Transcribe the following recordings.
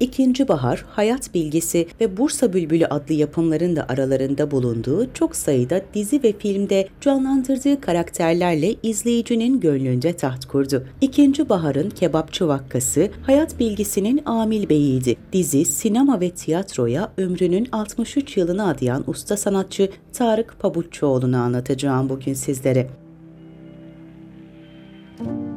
İkinci Bahar, Hayat Bilgisi ve Bursa Bülbülü adlı yapımların da aralarında bulunduğu çok sayıda dizi ve filmde canlandırdığı karakterlerle izleyicinin gönlünde taht kurdu. İkinci Bahar'ın Kebapçı Vakkası, Hayat Bilgisi'nin Amil Bey'iydi. Dizi, sinema ve tiyatroya ömrünün 63 yılını adayan usta sanatçı Tarık Pabuççuoğlu'nu anlatacağım bugün sizlere. Müzik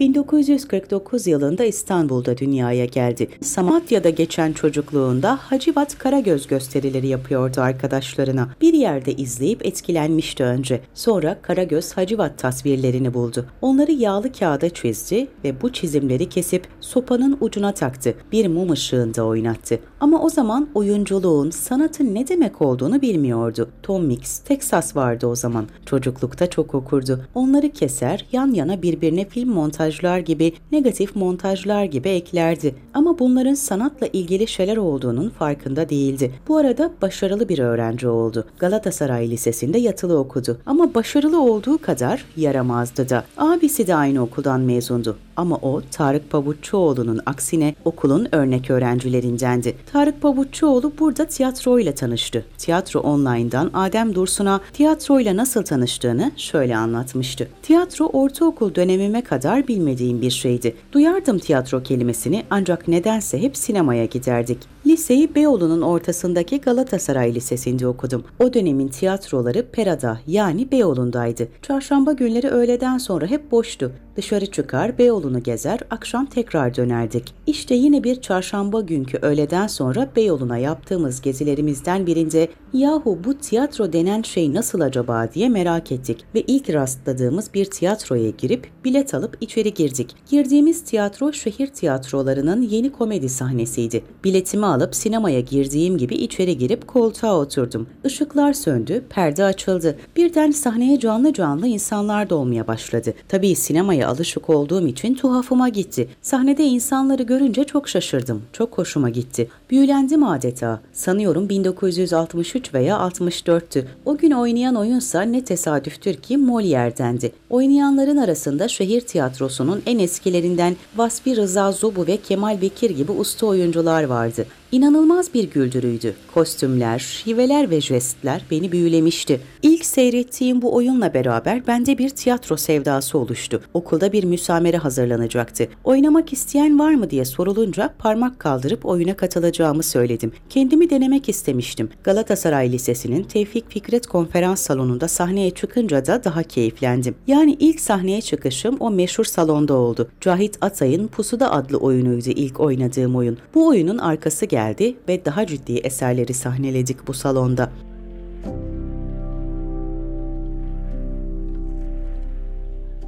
1949 yılında İstanbul'da dünyaya geldi. Samatya'da geçen çocukluğunda Hacivat Karagöz gösterileri yapıyordu arkadaşlarına. Bir yerde izleyip etkilenmişti önce. Sonra Karagöz Hacivat tasvirlerini buldu. Onları yağlı kağıda çizdi ve bu çizimleri kesip sopanın ucuna taktı. Bir mum ışığında oynattı. Ama o zaman oyunculuğun, sanatın ne demek olduğunu bilmiyordu. Tom Mix, Texas vardı o zaman. Çocuklukta çok okurdu. Onları keser, yan yana birbirine film montajlar gibi, negatif montajlar gibi eklerdi. Ama bunların sanatla ilgili şeyler olduğunun farkında değildi. Bu arada başarılı bir öğrenci oldu. Galatasaray Lisesi'nde yatılı okudu. Ama başarılı olduğu kadar yaramazdı da. Abisi de aynı okuldan mezundu. Ama o Tarık Pavuççuoğlu'nun aksine okulun örnek öğrencilerindendi. Tarık Pabuççuoğlu burada tiyatro ile tanıştı. Tiyatro Online'dan Adem Dursun'a tiyatro ile nasıl tanıştığını şöyle anlatmıştı. Tiyatro ortaokul dönemime kadar bilmediğim bir şeydi. Duyardım tiyatro kelimesini ancak nedense hep sinemaya giderdik. Liseyi Beyoğlu'nun ortasındaki Galatasaray Lisesi'nde okudum. O dönemin tiyatroları Pera'da yani Beyoğlu'ndaydı. Çarşamba günleri öğleden sonra hep boştu. Dışarı çıkar, Beyoğlu'nu gezer, akşam tekrar dönerdik. İşte yine bir çarşamba günkü öğleden sonra Beyoğlu'na yaptığımız gezilerimizden birinde yahu bu tiyatro denen şey nasıl acaba diye merak ettik ve ilk rastladığımız bir tiyatroya girip bilet alıp içeri girdik. Girdiğimiz tiyatro şehir tiyatrolarının yeni komedi sahnesiydi. Biletimi alıp sinemaya girdiğim gibi içeri girip koltuğa oturdum. Işıklar söndü, perde açıldı. Birden sahneye canlı canlı insanlar dolmaya başladı. Tabii sinemaya alışık olduğum için tuhafıma gitti. Sahnede insanları görünce çok şaşırdım. Çok hoşuma gitti. Büyülendim adeta. Sanıyorum 1963 veya 64'tü. O gün oynayan oyunsa ne tesadüftür ki Molière'dendi. Oynayanların arasında şehir tiyatrosunun en eskilerinden Vasfi Rıza Zobu ve Kemal Bekir gibi usta oyuncular vardı. İnanılmaz bir güldürüydü. Kostümler, hiveler ve jestler beni büyülemişti. İlk seyrettiğim bu oyunla beraber bende bir tiyatro sevdası oluştu. Okulda bir müsamere hazırlanacaktı. Oynamak isteyen var mı diye sorulunca parmak kaldırıp oyuna katılacağımı söyledim. Kendimi denemek istemiştim. Galatasaray Lisesi'nin Tevfik Fikret konferans salonunda sahneye çıkınca da daha keyiflendim. Yani ilk sahneye çıkışım o meşhur salonda oldu. Cahit Atay'ın Pusuda adlı oyunuydu ilk oynadığım oyun. Bu oyunun arkası geldi geldi ve daha ciddi eserleri sahneledik bu salonda.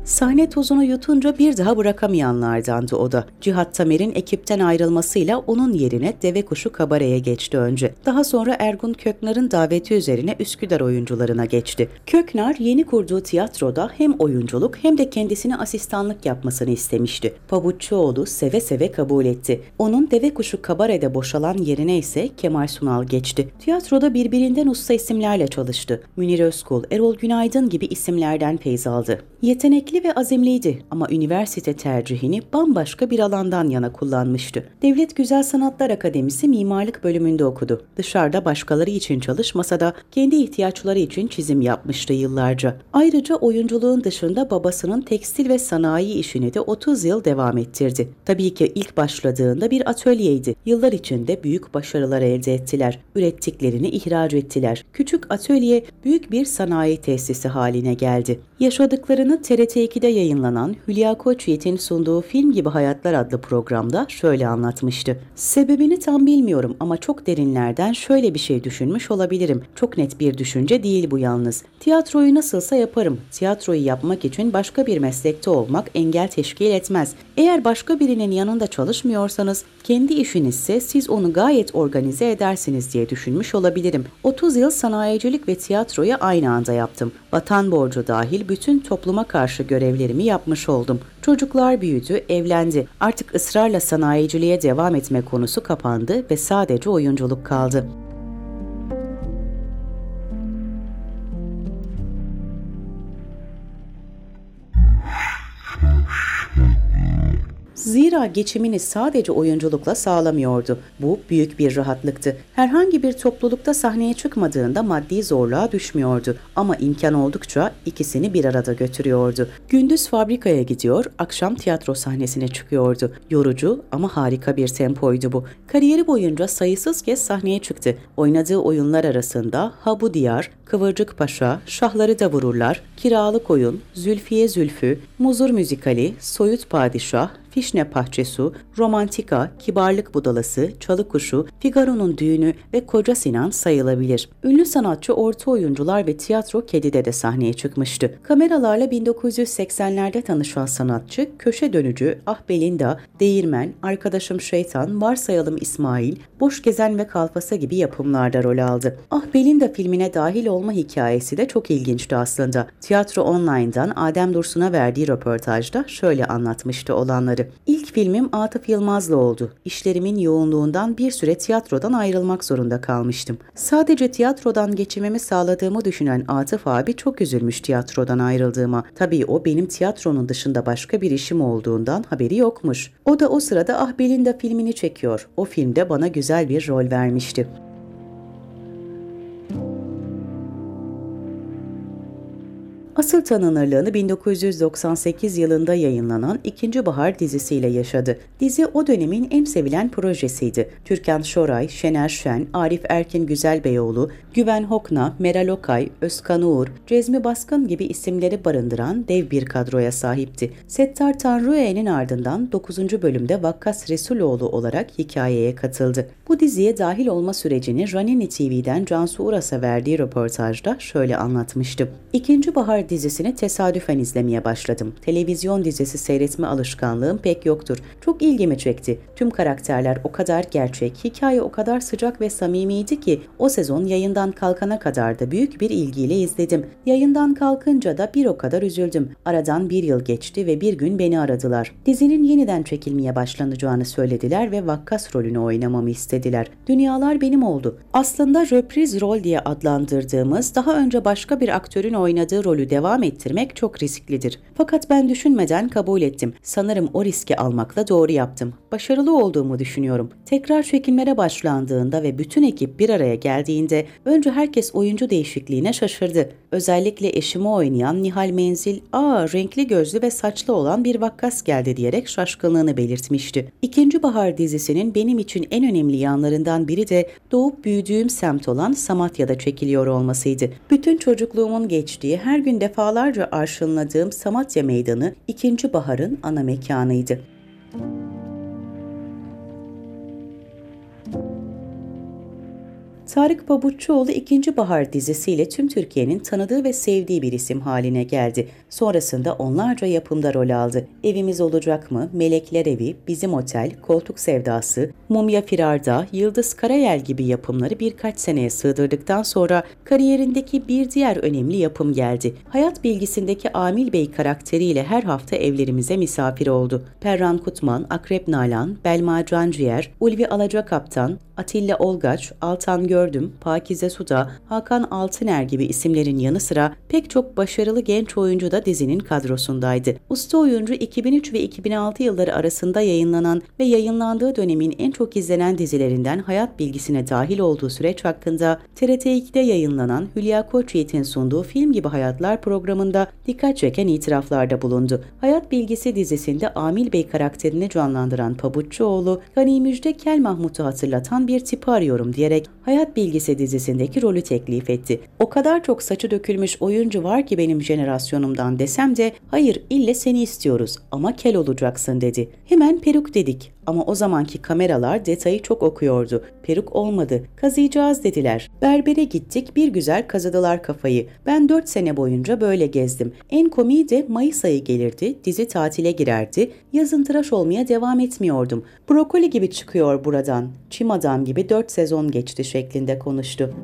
Sahne tozunu yutunca bir daha bırakamayanlardandı o da. Cihat Tamer'in ekipten ayrılmasıyla onun yerine Deve Kuşu Kabare'ye geçti önce. Daha sonra Ergun Köknar'ın daveti üzerine Üsküdar oyuncularına geçti. Köknar yeni kurduğu tiyatroda hem oyunculuk hem de kendisine asistanlık yapmasını istemişti. Pabuççuoğlu seve seve kabul etti. Onun Deve Kuşu Kabare'de boşalan yerine ise Kemal Sunal geçti. Tiyatroda birbirinden usta isimlerle çalıştı. Münir Özkul, Erol Günaydın gibi isimlerden feyz aldı. Yetenekli ve azimliydi ama üniversite tercihini bambaşka bir alandan yana kullanmıştı. Devlet Güzel Sanatlar Akademisi mimarlık bölümünde okudu. Dışarıda başkaları için çalışmasa da kendi ihtiyaçları için çizim yapmıştı yıllarca. Ayrıca oyunculuğun dışında babasının tekstil ve sanayi işini de 30 yıl devam ettirdi. Tabii ki ilk başladığında bir atölyeydi. Yıllar içinde büyük başarılar elde ettiler. Ürettiklerini ihraç ettiler. Küçük atölye büyük bir sanayi tesisi haline geldi. Yaşadıklarını Yayını TRT2'de yayınlanan Hülya Koçyiğit'in sunduğu Film Gibi Hayatlar adlı programda şöyle anlatmıştı. Sebebini tam bilmiyorum ama çok derinlerden şöyle bir şey düşünmüş olabilirim. Çok net bir düşünce değil bu yalnız. Tiyatroyu nasılsa yaparım. Tiyatroyu yapmak için başka bir meslekte olmak engel teşkil etmez. Eğer başka birinin yanında çalışmıyorsanız, kendi işinizse siz onu gayet organize edersiniz diye düşünmüş olabilirim. 30 yıl sanayicilik ve tiyatroyu aynı anda yaptım. Vatan borcu dahil bütün topluma topluma karşı görevlerimi yapmış oldum. Çocuklar büyüdü, evlendi. Artık ısrarla sanayiciliğe devam etme konusu kapandı ve sadece oyunculuk kaldı. Zira geçimini sadece oyunculukla sağlamıyordu. Bu büyük bir rahatlıktı. Herhangi bir toplulukta sahneye çıkmadığında maddi zorluğa düşmüyordu ama imkan oldukça ikisini bir arada götürüyordu. Gündüz fabrikaya gidiyor, akşam tiyatro sahnesine çıkıyordu. Yorucu ama harika bir tempoydu bu. Kariyeri boyunca sayısız kez sahneye çıktı. Oynadığı oyunlar arasında Habu Diyar, Kıvırcık Paşa, Şahları da Vururlar, Kiralık Oyun, Zülfiye Zülfü, Muzur Müzikali, Soyut Padişah, Fişne Pahçesu, Romantika, Kibarlık Budalası, Çalı Kuşu, Figaro'nun Düğünü ve Koca Sinan sayılabilir. Ünlü sanatçı orta oyuncular ve tiyatro kedide de sahneye çıkmıştı. Kameralarla 1980'lerde tanışan sanatçı, köşe dönücü, Ah Belinda, Değirmen, Arkadaşım Şeytan, Varsayalım İsmail, Boş Gezen ve Kalfası gibi yapımlarda rol aldı. Ah Belinda filmine dahil olma hikayesi de çok ilginçti aslında. Tiyatro Online'dan Adem Dursun'a verdiği röportajda şöyle anlatmıştı olanları başladı. İlk filmim Atıf Yılmaz'la oldu. İşlerimin yoğunluğundan bir süre tiyatrodan ayrılmak zorunda kalmıştım. Sadece tiyatrodan geçimimi sağladığımı düşünen Atıf abi çok üzülmüş tiyatrodan ayrıldığıma. Tabii o benim tiyatronun dışında başka bir işim olduğundan haberi yokmuş. O da o sırada Ah Belinda filmini çekiyor. O filmde bana güzel bir rol vermişti. Asıl tanınırlığını 1998 yılında yayınlanan İkinci Bahar dizisiyle yaşadı. Dizi o dönemin en sevilen projesiydi. Türkan Şoray, Şener Şen, Arif Erkin Güzelbeyoğlu, Güven Hokna, Meral Okay, Özkan Uğur, Cezmi Baskın gibi isimleri barındıran dev bir kadroya sahipti. Settar Tanrıoğlu'nun ardından 9. bölümde Vakkas Resuloğlu olarak hikayeye katıldı. Bu diziye dahil olma sürecini Ranini TV'den Cansu Uras'a verdiği röportajda şöyle anlatmıştı. İkinci Bahar Haberler dizisini tesadüfen izlemeye başladım. Televizyon dizisi seyretme alışkanlığım pek yoktur. Çok ilgimi çekti. Tüm karakterler o kadar gerçek, hikaye o kadar sıcak ve samimiydi ki o sezon yayından kalkana kadar da büyük bir ilgiyle izledim. Yayından kalkınca da bir o kadar üzüldüm. Aradan bir yıl geçti ve bir gün beni aradılar. Dizinin yeniden çekilmeye başlanacağını söylediler ve Vakkas rolünü oynamamı istediler. Dünyalar benim oldu. Aslında röpriz rol diye adlandırdığımız daha önce başka bir aktörün oynadığı rolü devam ettirmek çok risklidir. Fakat ben düşünmeden kabul ettim. Sanırım o riski almakla doğru yaptım. Başarılı olduğumu düşünüyorum. Tekrar çekimlere başlandığında ve bütün ekip bir araya geldiğinde önce herkes oyuncu değişikliğine şaşırdı. Özellikle eşimi oynayan Nihal Menzil, ''Aa renkli gözlü ve saçlı olan bir vakkas geldi.'' diyerek şaşkınlığını belirtmişti. İkinci Bahar dizisinin benim için en önemli yanlarından biri de doğup büyüdüğüm semt olan Samatya'da çekiliyor olmasıydı. Bütün çocukluğumun geçtiği her gün defalarca arşınladığım Samatya Meydanı ikinci Bahar'ın ana mekanıydı. Tarık Pabuççuoğlu 2. Bahar dizisiyle tüm Türkiye'nin tanıdığı ve sevdiği bir isim haline geldi. Sonrasında onlarca yapımda rol aldı. Evimiz Olacak mı, Melekler Evi, Bizim Otel, Koltuk Sevdası, Mumya Firarda, Yıldız Karayel gibi yapımları birkaç seneye sığdırdıktan sonra kariyerindeki bir diğer önemli yapım geldi. Hayat bilgisindeki Amil Bey karakteriyle her hafta evlerimize misafir oldu. Perran Kutman, Akrep Nalan, Belma Canciğer, Ulvi Alaca Kaptan, Atilla Olgaç, Altan Gördüm, Pakize Suda, Hakan Altıner gibi isimlerin yanı sıra pek çok başarılı genç oyuncu da dizinin kadrosundaydı. Usta oyuncu 2003 ve 2006 yılları arasında yayınlanan ve yayınlandığı dönemin en çok izlenen dizilerinden hayat bilgisine dahil olduğu süreç hakkında TRT2'de yayınlanan Hülya Koçyiğit'in sunduğu Film Gibi Hayatlar programında dikkat çeken itiraflarda bulundu. Hayat Bilgisi dizisinde Amil Bey karakterini canlandıran Pabuççuoğlu, Gani Müjde Kel Mahmut'u hatırlatan bir bir tipi arıyorum diyerek Hayat Bilgisi dizisindeki rolü teklif etti. O kadar çok saçı dökülmüş oyuncu var ki benim jenerasyonumdan desem de hayır ille seni istiyoruz ama kel olacaksın dedi. Hemen peruk dedik ama o zamanki kameralar detayı çok okuyordu. Peruk olmadı. Kazıyacağız dediler. Berbere gittik bir güzel kazıdılar kafayı. Ben 4 sene boyunca böyle gezdim. En komiği de Mayıs ayı gelirdi. Dizi tatile girerdi. Yazın tıraş olmaya devam etmiyordum. Brokoli gibi çıkıyor buradan. Çim adam gibi 4 sezon geçti şeklinde konuştu.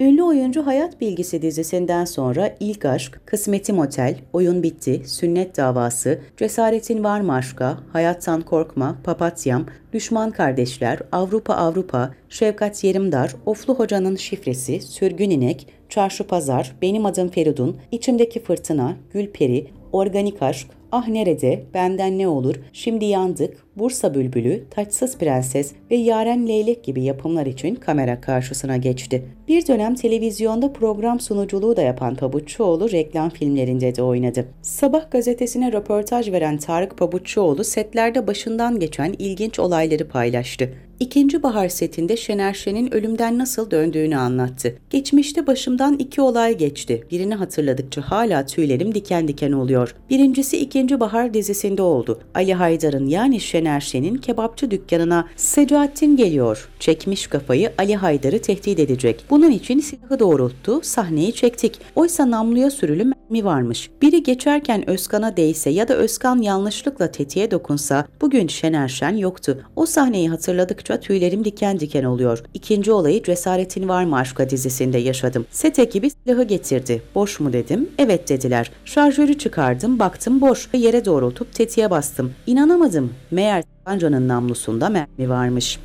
Ünlü oyuncu Hayat Bilgisi dizisinden sonra İlk Aşk, Kısmetim Otel, Oyun Bitti, Sünnet Davası, Cesaretin Var mı Aşka, Hayattan Korkma, Papatyam, Düşman Kardeşler, Avrupa Avrupa, Şevkat Yerimdar, Oflu Hoca'nın Şifresi, Sürgün İnek, Çarşı Pazar, Benim Adım Feridun, İçimdeki Fırtına, Gülperi, Organik Aşk, Ah Nerede, Benden Ne Olur, Şimdi Yandık, Bursa Bülbülü, Taçsız Prenses ve Yaren Leylek gibi yapımlar için kamera karşısına geçti. Bir dönem televizyonda program sunuculuğu da yapan Pabuççuoğlu reklam filmlerinde de oynadı. Sabah gazetesine röportaj veren Tarık Pabuççuoğlu setlerde başından geçen ilginç olayları paylaştı. İkinci bahar setinde Şener Şen'in ölümden nasıl döndüğünü anlattı. Geçmişte başımdan iki olay geçti. Birini hatırladıkça hala tüylerim diken diken oluyor ediyor. Birincisi 2. Bahar dizisinde oldu. Ali Haydar'ın yani Şener Şen'in kebapçı dükkanına Secahattin geliyor. Çekmiş kafayı Ali Haydar'ı tehdit edecek. Bunun için silahı doğrulttu, sahneyi çektik. Oysa namluya sürülü mermi varmış. Biri geçerken Özkan'a değse ya da Özkan yanlışlıkla tetiğe dokunsa bugün Şener Şen yoktu. O sahneyi hatırladıkça tüylerim diken diken oluyor. İkinci olayı Cesaretin Var mı Aşka dizisinde yaşadım. Set ekibi silahı getirdi. Boş mu dedim? Evet dediler. Şarjörü çıkar çıkardım baktım boş. Yere doğrultup tetiğe bastım. İnanamadım. Meğer tabancanın namlusunda mermi varmış.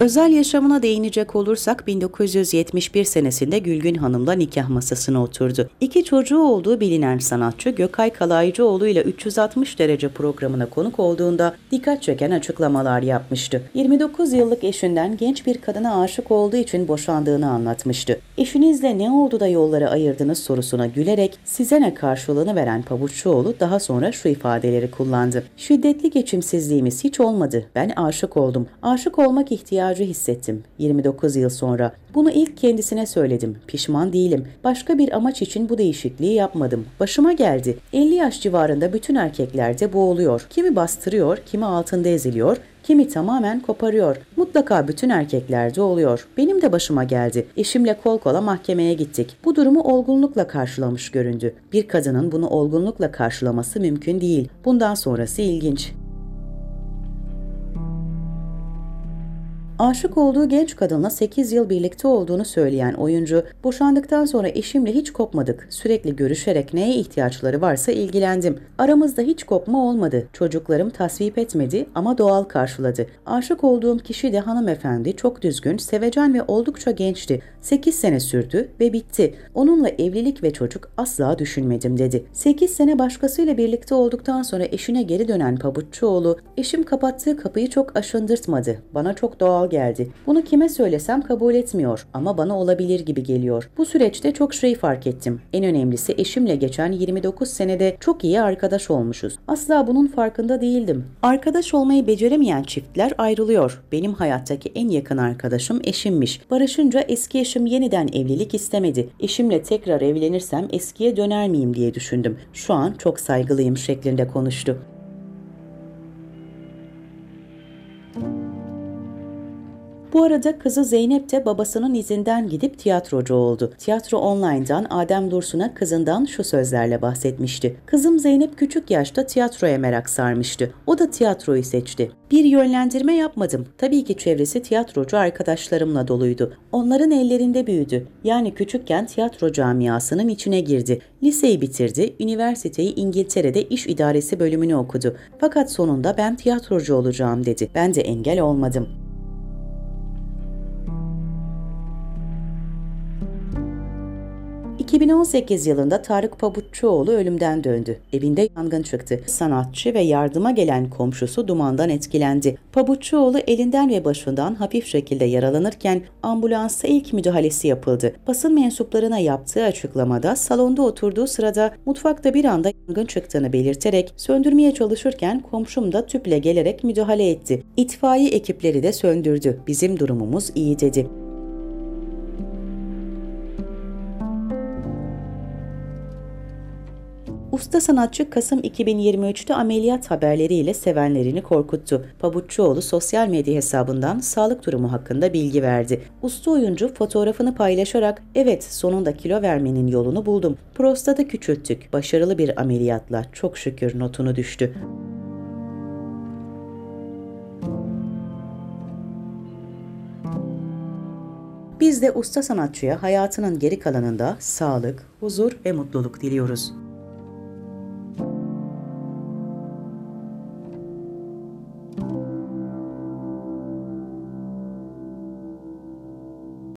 Özel yaşamına değinecek olursak 1971 senesinde Gülgün Hanım'la nikah masasına oturdu. İki çocuğu olduğu bilinen sanatçı Gökay Kalaycıoğlu ile 360 derece programına konuk olduğunda dikkat çeken açıklamalar yapmıştı. 29 yıllık eşinden genç bir kadına aşık olduğu için boşandığını anlatmıştı. Eşinizle ne oldu da yolları ayırdınız sorusuna gülerek size ne karşılığını veren Pabuççuoğlu daha sonra şu ifadeleri kullandı. Şiddetli geçimsizliğimiz hiç olmadı. Ben aşık oldum. Aşık olmak ihtiyacı ihtiyacı hissettim 29 yıl sonra. Bunu ilk kendisine söyledim. Pişman değilim. Başka bir amaç için bu değişikliği yapmadım. Başıma geldi. 50 yaş civarında bütün erkeklerde bu oluyor. Kimi bastırıyor, kimi altında eziliyor, kimi tamamen koparıyor. Mutlaka bütün erkeklerde oluyor. Benim de başıma geldi. Eşimle kol kola mahkemeye gittik. Bu durumu olgunlukla karşılamış göründü. Bir kadının bunu olgunlukla karşılaması mümkün değil. Bundan sonrası ilginç. Aşık olduğu genç kadınla 8 yıl birlikte olduğunu söyleyen oyuncu, boşandıktan sonra eşimle hiç kopmadık. Sürekli görüşerek neye ihtiyaçları varsa ilgilendim. Aramızda hiç kopma olmadı. Çocuklarım tasvip etmedi ama doğal karşıladı. Aşık olduğum kişi de hanımefendi, çok düzgün, sevecen ve oldukça gençti. 8 sene sürdü ve bitti. Onunla evlilik ve çocuk asla düşünmedim dedi. 8 sene başkasıyla birlikte olduktan sonra eşine geri dönen Pabuççuoğlu, eşim kapattığı kapıyı çok aşındırtmadı. Bana çok doğal aptal geldi. Bunu kime söylesem kabul etmiyor ama bana olabilir gibi geliyor. Bu süreçte çok şey fark ettim. En önemlisi eşimle geçen 29 senede çok iyi arkadaş olmuşuz. Asla bunun farkında değildim. Arkadaş olmayı beceremeyen çiftler ayrılıyor. Benim hayattaki en yakın arkadaşım eşimmiş. Barışınca eski eşim yeniden evlilik istemedi. Eşimle tekrar evlenirsem eskiye döner miyim diye düşündüm. Şu an çok saygılıyım şeklinde konuştu. Bu arada kızı Zeynep de babasının izinden gidip tiyatrocu oldu. Tiyatro Online'dan Adem Dursun'a kızından şu sözlerle bahsetmişti. Kızım Zeynep küçük yaşta tiyatroya merak sarmıştı. O da tiyatroyu seçti. Bir yönlendirme yapmadım. Tabii ki çevresi tiyatrocu arkadaşlarımla doluydu. Onların ellerinde büyüdü. Yani küçükken tiyatro camiasının içine girdi. Liseyi bitirdi, üniversiteyi İngiltere'de iş idaresi bölümünü okudu. Fakat sonunda ben tiyatrocu olacağım dedi. Ben de engel olmadım. 2018 yılında Tarık Pabuççuoğlu ölümden döndü. Evinde yangın çıktı. Sanatçı ve yardıma gelen komşusu dumandan etkilendi. Pabuççuoğlu elinden ve başından hafif şekilde yaralanırken ambulansa ilk müdahalesi yapıldı. Basın mensuplarına yaptığı açıklamada salonda oturduğu sırada mutfakta bir anda yangın çıktığını belirterek söndürmeye çalışırken komşum da tüple gelerek müdahale etti. İtfaiye ekipleri de söndürdü. Bizim durumumuz iyi dedi. Usta sanatçı Kasım 2023'te ameliyat haberleriyle sevenlerini korkuttu. Pabuççuoğlu sosyal medya hesabından sağlık durumu hakkında bilgi verdi. Usta oyuncu fotoğrafını paylaşarak "Evet, sonunda kilo vermenin yolunu buldum. Prostatı küçülttük. Başarılı bir ameliyatla çok şükür." notunu düştü. Biz de usta sanatçıya hayatının geri kalanında sağlık, huzur ve mutluluk diliyoruz.